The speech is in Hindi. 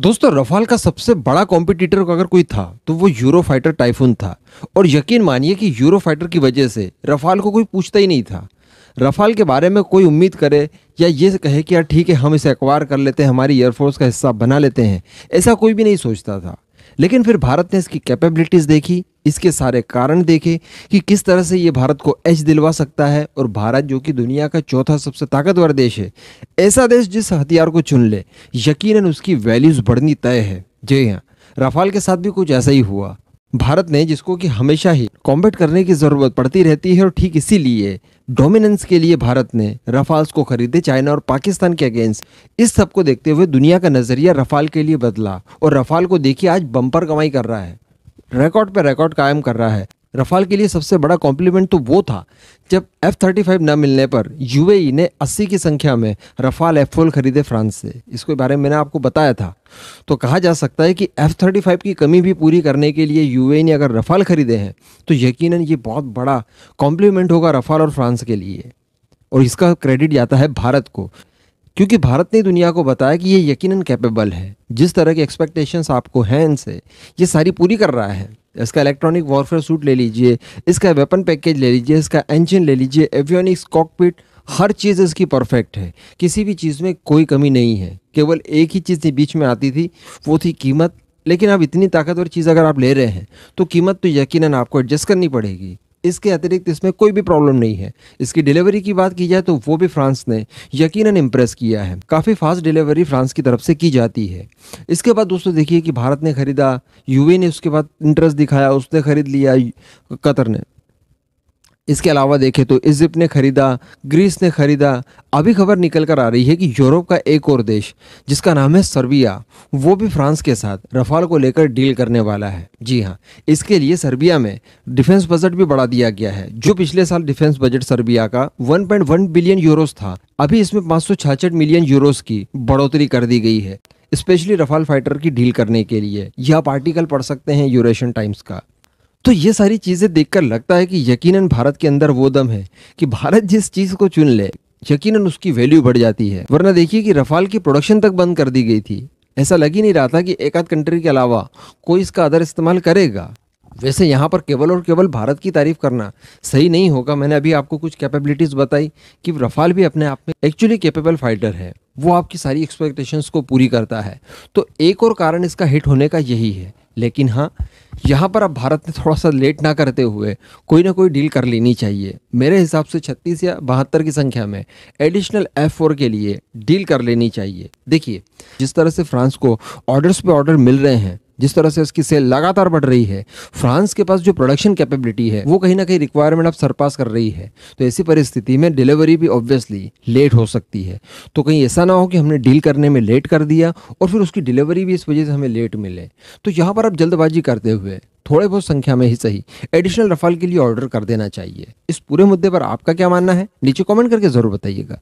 दोस्तों रफाल का सबसे बड़ा कॉम्पिटिटर अगर कोई था तो वो यूरो फाइटर टाइफून था और यकीन मानिए कि यूरो फाइटर की वजह से रफाल को कोई पूछता ही नहीं था रफाल के बारे में कोई उम्मीद करे या ये कहे कि यार ठीक है हम इसे अक्वायर कर लेते हैं हमारी एयरफोर्स का हिस्सा बना लेते हैं ऐसा कोई भी नहीं सोचता था लेकिन फिर भारत ने इसकी कैपेबिलिटीज़ देखी इसके सारे कारण देखें कि किस तरह से ये भारत को एच दिलवा सकता है और भारत जो कि दुनिया का चौथा सबसे ताकतवर देश है ऐसा देश जिस हथियार को चुन ले यकीनन उसकी वैल्यूज़ बढ़नी तय है जी हाँ राफाल के साथ भी कुछ ऐसा ही हुआ भारत ने जिसको कि हमेशा ही कॉम्बेट करने की ज़रूरत पड़ती रहती है और ठीक इसीलिए डोमिनेंस के लिए भारत ने रफाल्स को खरीदे चाइना और पाकिस्तान के अगेंस्ट इस सब को देखते हुए दुनिया का नज़रिया रफाल के लिए बदला और रफाल को देखिए आज बम्पर कमाई कर रहा है रिकॉर्ड पर रिकॉर्ड कायम कर रहा है रफाल के लिए सबसे बड़ा कॉम्प्लीमेंट तो वो था जब एफ थर्टी फाइव न मिलने पर यू e ने 80 की संख्या में रफाल एफ खरीदे फ्रांस से इसके बारे में मैंने आपको बताया था तो कहा जा सकता है कि एफ थर्टी फाइव की कमी भी पूरी करने के लिए यू e ने अगर रफाल खरीदे हैं तो यकीन ये बहुत बड़ा कॉम्प्लीमेंट होगा रफाल और फ्रांस के लिए और इसका क्रेडिट जाता है भारत को क्योंकि भारत ने दुनिया को बताया कि ये यकीनन कैपेबल है जिस तरह के एक्सपेक्टेशंस आपको हैं इनसे ये सारी पूरी कर रहा है इसका इलेक्ट्रॉनिक वॉरफेयर सूट ले लीजिए इसका वेपन पैकेज ले लीजिए इसका इंजन ले लीजिए एवियोनिक्स कॉकपिट हर चीज़ इसकी परफेक्ट है किसी भी चीज़ में कोई कमी नहीं है केवल एक ही चीज़ बीच में आती थी वो थी कीमत लेकिन अब इतनी ताकतवर चीज़ अगर आप ले रहे हैं तो कीमत तो यकीनन आपको एडजस्ट करनी पड़ेगी इसके अतिरिक्त इसमें कोई भी प्रॉब्लम नहीं है इसकी डिलीवरी की बात की जाए तो वो भी फ्रांस ने यकीनन इम्प्रेस किया है काफ़ी फास्ट डिलीवरी फ्रांस की तरफ से की जाती है इसके बाद दोस्तों देखिए कि भारत ने खरीदा यूए ने उसके बाद इंटरेस्ट दिखाया उसने खरीद लिया कतर ने इसके अलावा देखें तो इजिप्ट ने खरीदा ग्रीस ने खरीदा अभी खबर निकल कर आ रही है कि यूरोप का एक और देश जिसका नाम है सर्बिया वो भी फ्रांस के साथ रफाल को लेकर डील करने वाला है जी हाँ इसके लिए सर्बिया में डिफेंस बजट भी बढ़ा दिया गया है जो पिछले साल डिफेंस बजट सर्बिया का 1.1 बिलियन यूरोस था अभी इसमें पाँच मिलियन यूरोस की बढ़ोतरी कर दी गई है स्पेशली रफाल फाइटर की डील करने के लिए यह आप आर्टिकल पढ़ सकते हैं यूरेशन टाइम्स का तो ये सारी चीज़ें देखकर लगता है कि यकीनन भारत के अंदर वो दम है कि भारत जिस चीज़ को चुन ले यकीनन उसकी वैल्यू बढ़ जाती है वरना देखिए कि रफाल की प्रोडक्शन तक बंद कर दी गई थी ऐसा लग ही नहीं रहा था कि एक आध कंट्री के अलावा कोई इसका अदर इस्तेमाल करेगा वैसे यहाँ पर केवल और केवल भारत की तारीफ करना सही नहीं होगा मैंने अभी आपको कुछ कैपेबिलिटीज़ बताई कि रफाल भी अपने आप में एक्चुअली कैपेबल फाइटर है वो आपकी सारी एक्सपेक्टेशंस को पूरी करता है तो एक और कारण इसका हिट होने का यही है लेकिन हाँ यहाँ पर अब भारत ने थोड़ा सा लेट ना करते हुए कोई ना कोई डील कर लेनी चाहिए मेरे हिसाब से 36 या बहत्तर की संख्या में एडिशनल एफ फोर के लिए डील कर लेनी चाहिए देखिए जिस तरह से फ्रांस को ऑर्डर्स पे ऑर्डर मिल रहे हैं जिस तरह से उसकी सेल लगातार बढ़ रही है फ्रांस के पास जो प्रोडक्शन कैपेबिलिटी है वो कहीं ना कहीं रिक्वायरमेंट अब सरपास कर रही है तो ऐसी परिस्थिति में डिलीवरी भी ऑब्वियसली लेट हो सकती है तो कहीं ऐसा ना हो कि हमने डील करने में लेट कर दिया और फिर उसकी डिलीवरी भी इस वजह से हमें लेट मिले तो यहाँ पर आप जल्दबाजी करते हुए थोड़े बहुत संख्या में ही सही एडिशनल रफाल के लिए ऑर्डर कर देना चाहिए इस पूरे मुद्दे पर आपका क्या मानना है नीचे कॉमेंट करके जरूर बताइएगा